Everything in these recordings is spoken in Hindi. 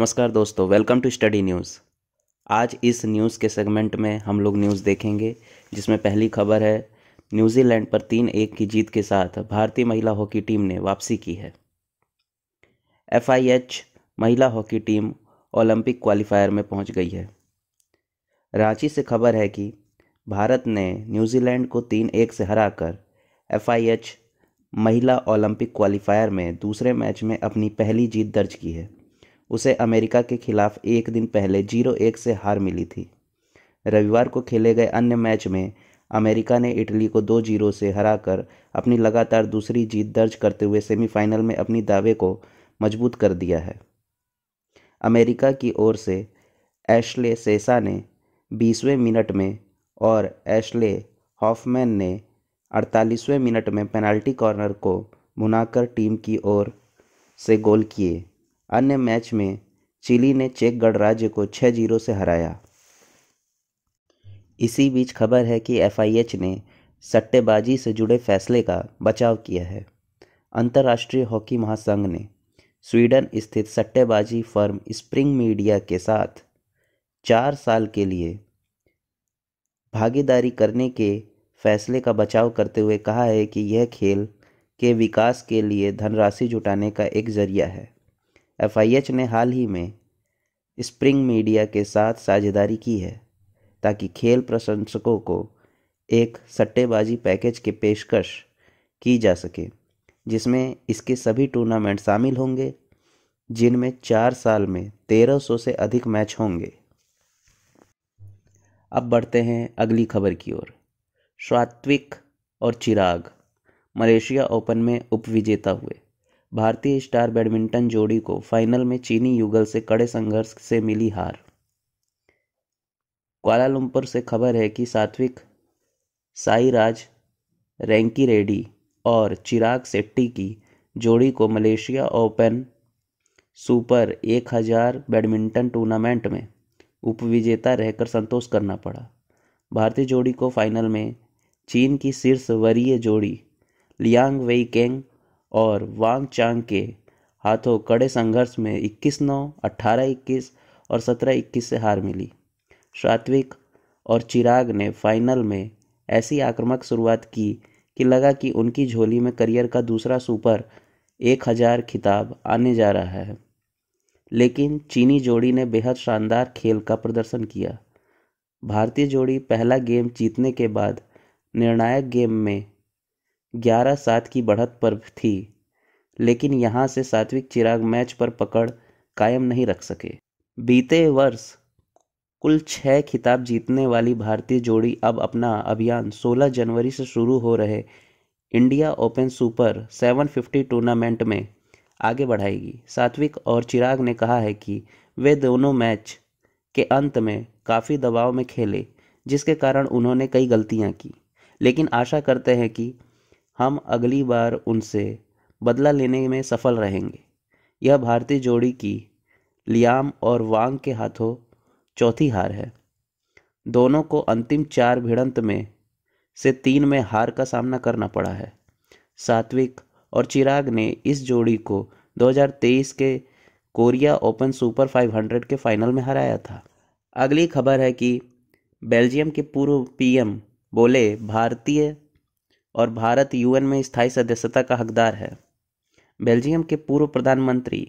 नमस्कार दोस्तों वेलकम टू स्टडी न्यूज़ आज इस न्यूज़ के सेगमेंट में हम लोग न्यूज़ देखेंगे जिसमें पहली खबर है न्यूजीलैंड पर तीन एक की जीत के साथ भारतीय महिला हॉकी टीम ने वापसी की है एफ महिला हॉकी टीम ओलंपिक क्वालिफायर में पहुंच गई है रांची से खबर है कि भारत ने न्यूजीलैंड को तीन एक से हराकर एफआईएच महिला ओलंपिक क्वालिफायर में दूसरे मैच में अपनी पहली जीत दर्ज की है उसे अमेरिका के खिलाफ एक दिन पहले जीरो एक से हार मिली थी रविवार को खेले गए अन्य मैच में अमेरिका ने इटली को दो जीरो से हराकर अपनी लगातार दूसरी जीत दर्ज करते हुए सेमीफाइनल में अपनी दावे को मजबूत कर दिया है अमेरिका की ओर से एशले सेसा ने बीसवें मिनट में और एशले हॉफमैन ने अड़तालीसवें मिनट में पेनाल्टी कॉर्नर को भुनाकर टीम की ओर से गोल किए अन्य मैच में चिली ने चेक गणराज्य को छः जीरो से हराया इसी बीच खबर है कि एफआईएच ने सट्टेबाजी से जुड़े फैसले का बचाव किया है अंतर्राष्ट्रीय हॉकी महासंघ ने स्वीडन स्थित सट्टेबाजी फर्म स्प्रिंग मीडिया के साथ चार साल के लिए भागीदारी करने के फैसले का बचाव करते हुए कहा है कि यह खेल के विकास के लिए धनराशि जुटाने का एक जरिया है एच ने हाल ही में स्प्रिंग मीडिया के साथ साझेदारी की है ताकि खेल प्रशंसकों को एक सट्टेबाजी पैकेज की पेशकश की जा सके जिसमें इसके सभी टूर्नामेंट शामिल होंगे जिनमें चार साल में 1300 से अधिक मैच होंगे अब बढ़ते हैं अगली खबर की ओर सात्विक और चिराग मलेशिया ओपन में उपविजेता हुए भारतीय स्टार बैडमिंटन जोड़ी को फाइनल में चीनी युगल से कड़े संघर्ष से मिली हार क्वालालंपुर से खबर है कि सात्विक साईराज रैंकी रेड्डी और चिराग सेट्टी की जोड़ी को Malaysia open super 1000 badminton tournament में उपविजेता रहकर संतोष करना पड़ा भारतीय जोड़ी को फाइनल में चीन की शीर्ष वरीय जोड़ी लियांग वेई केंग और वांग चांग के हाथों कड़े संघर्ष में 21 नौ 18 21 और 17 21 से हार मिली सात्विक और चिराग ने फाइनल में ऐसी आक्रामक शुरुआत की कि लगा कि उनकी झोली में करियर का दूसरा सुपर एक हज़ार खिताब आने जा रहा है लेकिन चीनी जोड़ी ने बेहद शानदार खेल का प्रदर्शन किया भारतीय जोड़ी पहला गेम जीतने के बाद निर्णायक गेम में ग्यारह सात की बढ़त पर थी लेकिन यहाँ से सात्विक चिराग मैच पर पकड़ कायम नहीं रख सके बीते वर्ष कुल छः खिताब जीतने वाली भारतीय जोड़ी अब अपना अभियान 16 जनवरी से शुरू हो रहे इंडिया ओपन सुपर 750 टूर्नामेंट में आगे बढ़ाएगी सात्विक और चिराग ने कहा है कि वे दोनों मैच के अंत में काफ़ी दबाव में खेले जिसके कारण उन्होंने कई गलतियाँ की लेकिन आशा करते हैं कि हम अगली बार उनसे बदला लेने में सफल रहेंगे यह भारतीय जोड़ी की लियाम और वांग के हाथों चौथी हार है दोनों को अंतिम चार भिड़ंत में से तीन में हार का सामना करना पड़ा है सात्विक और चिराग ने इस जोड़ी को 2023 के कोरिया ओपन सुपर 500 के फाइनल में हराया था अगली खबर है कि बेल्जियम के पूर्व पीएम बोले भारतीय और भारत यूएन में स्थायी सदस्यता का हकदार है बेल्जियम के पूर्व प्रधानमंत्री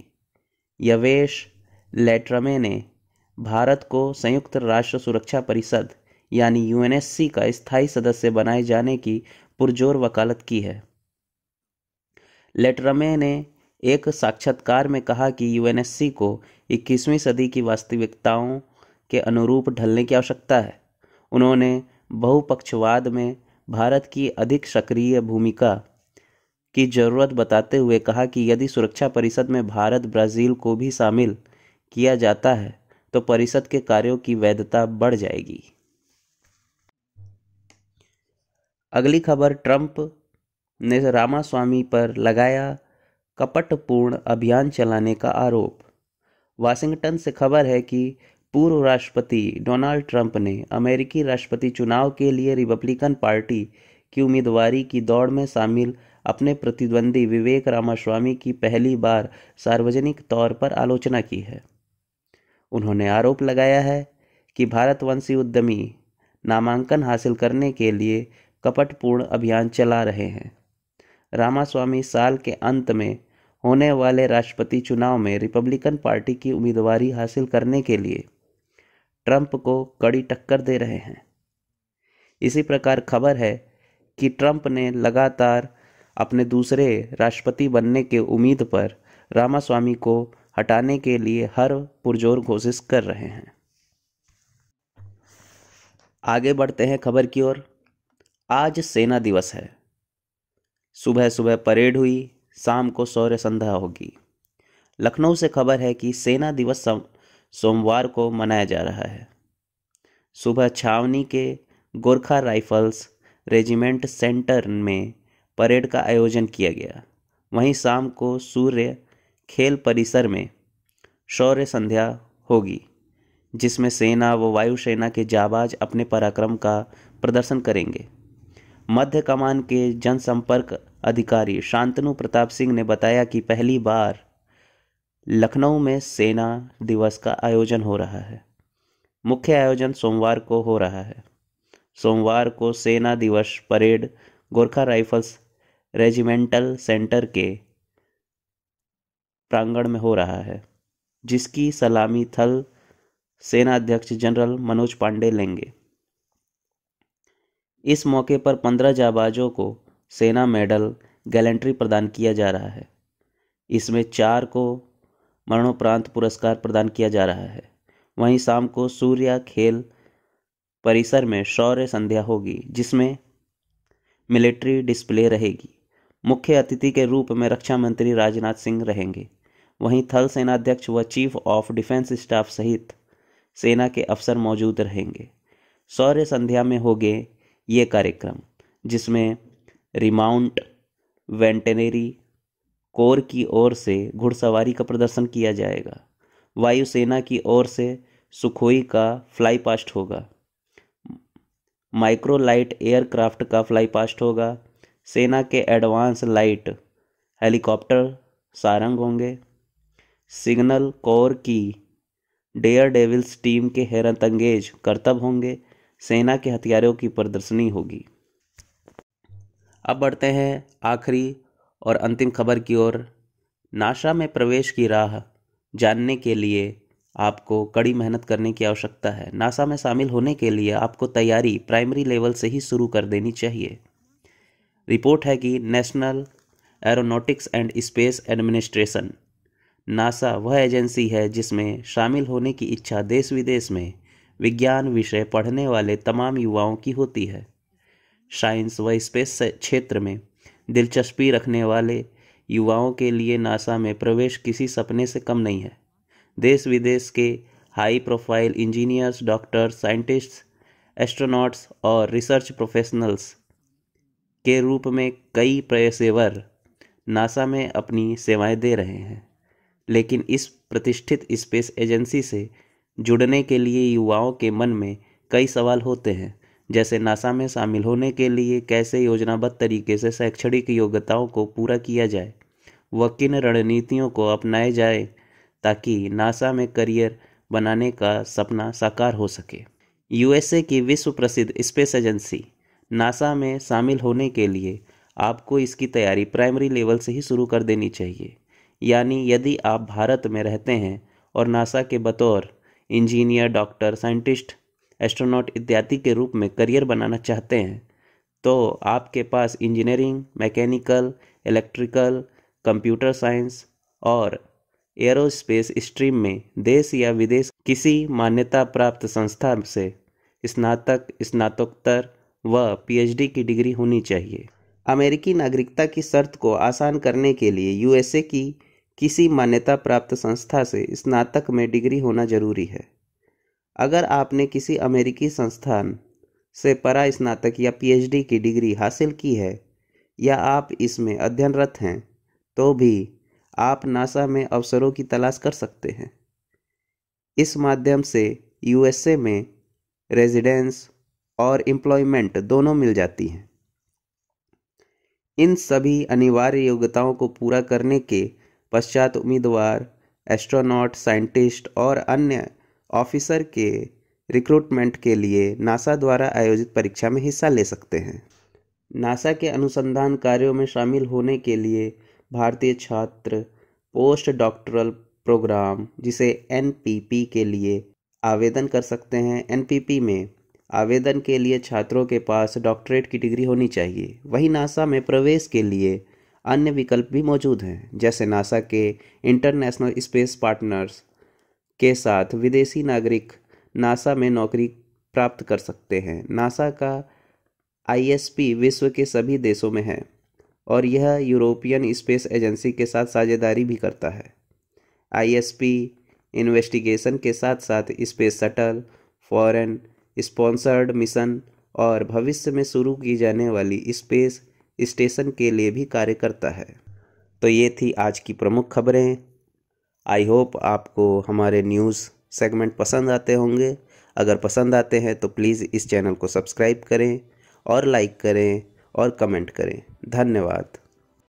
यवेश लेट्रमे ने भारत को संयुक्त राष्ट्र सुरक्षा परिषद यानी यूएनएससी का स्थायी सदस्य बनाए जाने की पुरजोर वकालत की है लेटरमे ने एक साक्षात्कार में कहा कि यूएनएससी को 21वीं सदी की वास्तविकताओं के अनुरूप ढलने की आवश्यकता है उन्होंने बहुपक्षवाद में भारत की अधिक सक्रिय भूमिका की ज़रूरत बताते हुए कहा कि यदि सुरक्षा परिषद में भारत ब्राज़ील को भी शामिल किया जाता है तो परिषद के कार्यों की वैधता बढ़ जाएगी अगली खबर ट्रंप ने रामास्वामी पर लगाया कपटपूर्ण अभियान चलाने का आरोप वाशिंगटन से खबर है कि पूर्व राष्ट्रपति डोनाल्ड ट्रंप ने अमेरिकी राष्ट्रपति चुनाव के लिए रिपब्लिकन पार्टी की उम्मीदवारी की दौड़ में शामिल अपने प्रतिद्वंदी विवेक रामास्वामी की पहली बार सार्वजनिक तौर पर आलोचना की है उन्होंने आरोप लगाया है कि भारतवंशी उद्यमी नामांकन हासिल करने के लिए कपटपूर्ण अभियान चला रहे हैं रामास्वामी साल के अंत में होने वाले राष्ट्रपति चुनाव में रिपब्लिकन पार्टी की उम्मीदवारी हासिल करने के लिए ट्रंप को कड़ी टक्कर दे रहे हैं इसी प्रकार खबर है कि ट्रंप ने लगातार अपने दूसरे राष्ट्रपति बनने के उम्मीद पर रामास्वामी को हटाने के लिए हर पुरजोर कोशिश कर रहे हैं आगे बढ़ते हैं खबर की ओर आज सेना दिवस है सुबह सुबह परेड हुई शाम को सौर्य संध्या होगी लखनऊ से खबर है कि सेना दिवस सोमवार को मनाया जा रहा है सुबह छावनी के गोरखा राइफल्स रेजिमेंट सेंटर में परेड का आयोजन किया गया वहीं शाम को सूर्य खेल परिसर में शौर्य संध्या होगी जिसमें सेना व वायुसेना के जाबाज अपने पराक्रम का प्रदर्शन करेंगे मध्य कमान के जनसंपर्क अधिकारी शांतनु प्रताप सिंह ने बताया कि पहली बार लखनऊ में सेना दिवस का आयोजन हो रहा है मुख्य आयोजन सोमवार को हो रहा है सोमवार को सेना दिवस parade Gorkha rifles regimental centre के प्रांगण में हो रहा है जिसकी सलामी थल सेना अध्यक्ष जनरल मनोज पांडे लेंगे इस मौके पर पंद्रह जाबाजों को सेना मेडल गैलेंट्री प्रदान किया जा रहा है इसमें चार को मरणोपरांत पुरस्कार प्रदान किया जा रहा है वहीं शाम को सूर्या खेल परिसर में शौर्य संध्या होगी जिसमें मिलिट्री डिस्प्ले रहेगी मुख्य अतिथि के रूप में रक्षा मंत्री राजनाथ सिंह रहेंगे वहीं थल सेनाध्यक्ष व चीफ ऑफ डिफेंस स्टाफ सहित सेना के अफसर मौजूद रहेंगे सौर्य संध्या में होंगे ये कार्यक्रम जिसमें रिमाउंट वेंटेनरी कोर की ओर से घुड़सवारी का प्रदर्शन किया जाएगा वायुसेना की ओर से सुखोई का फ्लाई पास्ट होगा लाइट एयरक्राफ्ट का फ्लाई पास्ट होगा सेना के एडवांस लाइट हेलीकॉप्टर सारंग होंगे सिग्नल कोर की डेयर डेविल्स टीम के हैरत अंगेज करतब होंगे सेना के हथियारों की प्रदर्शनी होगी अब बढ़ते हैं आखिरी और अंतिम खबर की ओर नाशा में प्रवेश की राह जानने के लिए आपको कड़ी मेहनत करने की आवश्यकता है नासा में शामिल होने के लिए आपको तैयारी प्राइमरी लेवल से ही शुरू कर देनी चाहिए रिपोर्ट है कि national aeronautics and space administration NASA वह एजेंसी है जिसमें शामिल होने की इच्छा देश विदेश में विज्ञान विषय पढ़ने वाले तमाम युवाओं की होती है साइंस व स्पेस क्षेत्र में दिलचस्पी रखने वाले युवाओं के लिए नासा में प्रवेश किसी सपने से कम नहीं है देश विदेश के high profile engineers doctors scientists astronauts और रिसर्च प्रोफेशनल्स के रूप में कई पेशेवर नासा में अपनी सेवाएं दे रहे हैं लेकिन इस प्रतिष्ठित स्पेस एजेंसी से जुड़ने के लिए युवाओं के मन में कई सवाल होते हैं जैसे नासा में शामिल होने के लिए कैसे योजनाबद्ध तरीके से शैक्षणिक योग्यताओं को पूरा किया जाए व किन रणनीतियों को अपनाए जाए ताकि नासा में करियर बनाने का सपना साकार हो सके यूएसए की विश्व प्रसिद्ध स्पेस एजेंसी नासा में शामिल होने के लिए आपको इसकी तैयारी प्राइमरी लेवल से ही शुरू कर देनी चाहिए यानी यदि आप भारत में रहते हैं और नासा के बतौर इंजीनियर डॉक्टर साइंटिस्ट एस्ट्रोनॉट इत्यादि के रूप में करियर बनाना चाहते हैं तो आपके पास engineering mechanical electrical computer science और एरोस्पेस स्ट्रीम में देश या विदेश किसी मान्यता प्राप्त संस्था से स्नातक स्नातकोत्तर व पीएचडी की डिग्री होनी चाहिए अमेरिकी नागरिकता की शर्त को आसान करने के लिए यूएसए की किसी मान्यता प्राप्त संस्था से स्नातक में डिग्री होना जरूरी है अगर आपने किसी अमेरिकी संस्थान से परा स्नातक या पीएचडी की डिग्री हासिल की है या आप इसमें अध्ययनरत हैं तो भी आप नासा में अवसरों की तलाश कर सकते हैं इस माध्यम से यूएसए में रेजिडेंस और एम्प्लॉयमेंट दोनों मिल जाती हैं इन सभी अनिवार्य योग्यताओं को पूरा करने के पश्चात उम्मीदवार एस्ट्रोनॉट साइंटिस्ट और अन्य ऑफिसर के रिक्रूटमेंट के लिए नासा द्वारा आयोजित परीक्षा में हिस्सा ले सकते हैं नासा के अनुसंधान कार्यों में शामिल होने के लिए भारतीय छात्र पोस्ट डॉक्टरल प्रोग्राम जिसे एन के लिए आवेदन कर सकते हैं एन में आवेदन के लिए छात्रों के पास डॉक्टरेट की डिग्री होनी चाहिए वहीं नासा में प्रवेश के लिए अन्य विकल्प भी मौजूद हैं जैसे नासा के इंटरनेशनल स्पेस पार्टनर्स के साथ विदेशी नागरिक नासा में नौकरी प्राप्त कर सकते हैं नासा का आईएसपी विश्व के सभी देशों में है और यह यूरोपियन स्पेस एजेंसी के साथ साझेदारी भी करता है आईएसपी इन्वेस्टिगेशन के साथ साथ space shuttle foreign sponsored mission और भविष्य में शुरू की जाने वाली स्पेस स्टेशन के लिए भी कार्य करता है तो ये थी आज की प्रमुख खबरें आई होप आपको हमारे न्यूज़ सेगमेंट पसंद आते होंगे अगर पसंद आते हैं तो प्लीज़ इस चैनल को सब्सक्राइब करें और लाइक करें और कमेंट करें धन्यवाद